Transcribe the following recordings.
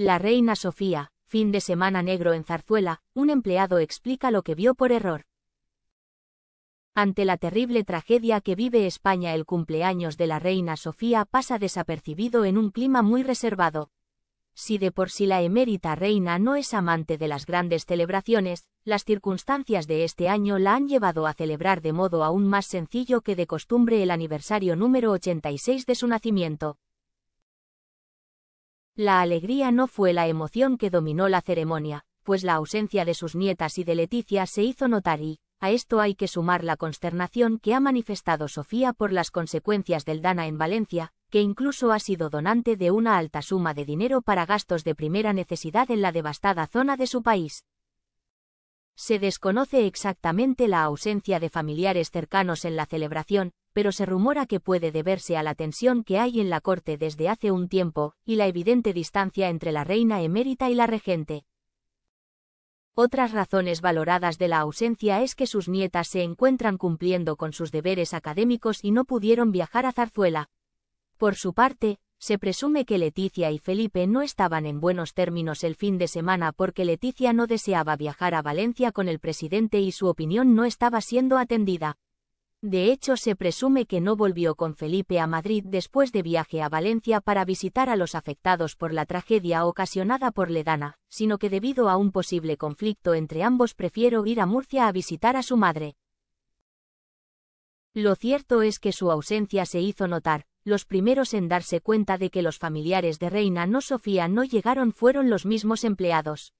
La reina Sofía, fin de semana negro en Zarzuela, un empleado explica lo que vio por error. Ante la terrible tragedia que vive España el cumpleaños de la reina Sofía pasa desapercibido en un clima muy reservado. Si de por sí la emérita reina no es amante de las grandes celebraciones, las circunstancias de este año la han llevado a celebrar de modo aún más sencillo que de costumbre el aniversario número 86 de su nacimiento. La alegría no fue la emoción que dominó la ceremonia, pues la ausencia de sus nietas y de Leticia se hizo notar y, a esto hay que sumar la consternación que ha manifestado Sofía por las consecuencias del Dana en Valencia, que incluso ha sido donante de una alta suma de dinero para gastos de primera necesidad en la devastada zona de su país. Se desconoce exactamente la ausencia de familiares cercanos en la celebración, pero se rumora que puede deberse a la tensión que hay en la corte desde hace un tiempo, y la evidente distancia entre la reina emérita y la regente. Otras razones valoradas de la ausencia es que sus nietas se encuentran cumpliendo con sus deberes académicos y no pudieron viajar a Zarzuela. Por su parte, se presume que Leticia y Felipe no estaban en buenos términos el fin de semana porque Leticia no deseaba viajar a Valencia con el presidente y su opinión no estaba siendo atendida. De hecho, se presume que no volvió con Felipe a Madrid después de viaje a Valencia para visitar a los afectados por la tragedia ocasionada por Ledana, sino que debido a un posible conflicto entre ambos prefiero ir a Murcia a visitar a su madre. Lo cierto es que su ausencia se hizo notar, los primeros en darse cuenta de que los familiares de Reina no Sofía no llegaron fueron los mismos empleados.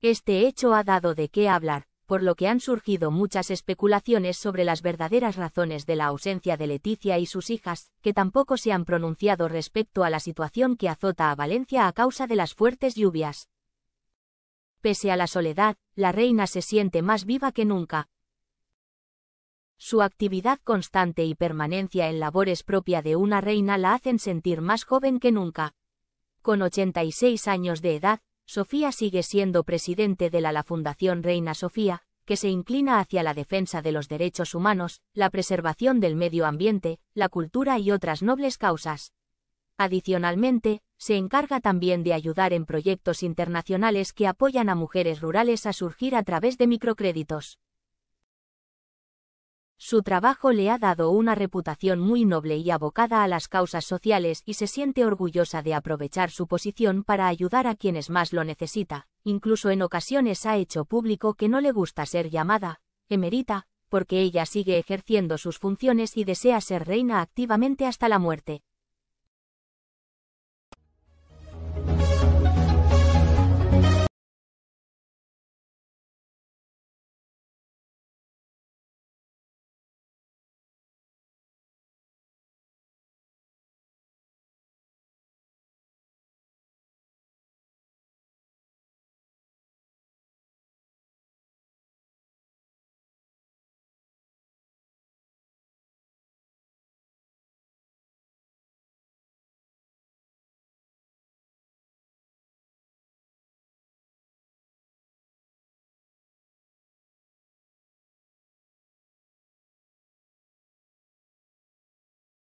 Este hecho ha dado de qué hablar, por lo que han surgido muchas especulaciones sobre las verdaderas razones de la ausencia de Leticia y sus hijas, que tampoco se han pronunciado respecto a la situación que azota a Valencia a causa de las fuertes lluvias. Pese a la soledad, la reina se siente más viva que nunca. Su actividad constante y permanencia en labores propia de una reina la hacen sentir más joven que nunca. Con 86 años de edad, Sofía sigue siendo presidente de la, la Fundación Reina Sofía, que se inclina hacia la defensa de los derechos humanos, la preservación del medio ambiente, la cultura y otras nobles causas. Adicionalmente, se encarga también de ayudar en proyectos internacionales que apoyan a mujeres rurales a surgir a través de microcréditos. Su trabajo le ha dado una reputación muy noble y abocada a las causas sociales y se siente orgullosa de aprovechar su posición para ayudar a quienes más lo necesita. Incluso en ocasiones ha hecho público que no le gusta ser llamada emerita, porque ella sigue ejerciendo sus funciones y desea ser reina activamente hasta la muerte.